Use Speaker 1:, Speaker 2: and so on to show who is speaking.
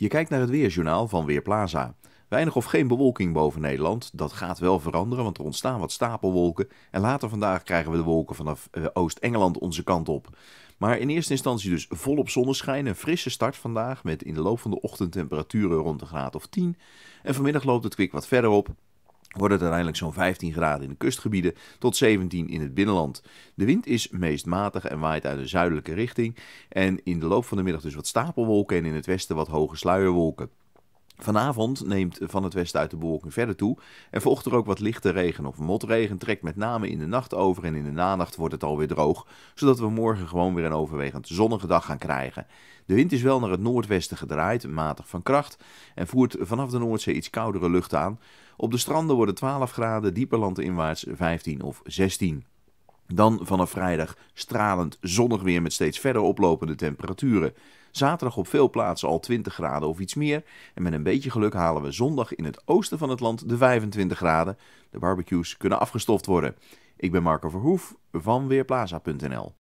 Speaker 1: Je kijkt naar het weerjournaal van Weerplaza. Weinig of geen bewolking boven Nederland. Dat gaat wel veranderen, want er ontstaan wat stapelwolken. En later vandaag krijgen we de wolken vanaf eh, Oost-Engeland onze kant op. Maar in eerste instantie dus volop zonneschijn. Een frisse start vandaag met in de loop van de ochtend temperaturen rond de graad of 10. En vanmiddag loopt het kwik wat verder op wordt het uiteindelijk zo'n 15 graden in de kustgebieden tot 17 in het binnenland. De wind is meest matig en waait uit een zuidelijke richting. En in de loop van de middag dus wat stapelwolken en in het westen wat hoge sluierwolken. Vanavond neemt van het westen uit de bewolking verder toe en volgt er ook wat lichte regen of motregen. Trekt met name in de nacht over en in de nanacht wordt het alweer droog, zodat we morgen gewoon weer een overwegend zonnige dag gaan krijgen. De wind is wel naar het noordwesten gedraaid, matig van kracht, en voert vanaf de Noordzee iets koudere lucht aan. Op de stranden worden 12 graden, dieper landinwaarts 15 of 16. Dan vanaf vrijdag stralend zonnig weer met steeds verder oplopende temperaturen. Zaterdag op veel plaatsen al 20 graden of iets meer. En met een beetje geluk halen we zondag in het oosten van het land de 25 graden. De barbecues kunnen afgestoft worden. Ik ben Marco Verhoef van Weerplaza.nl.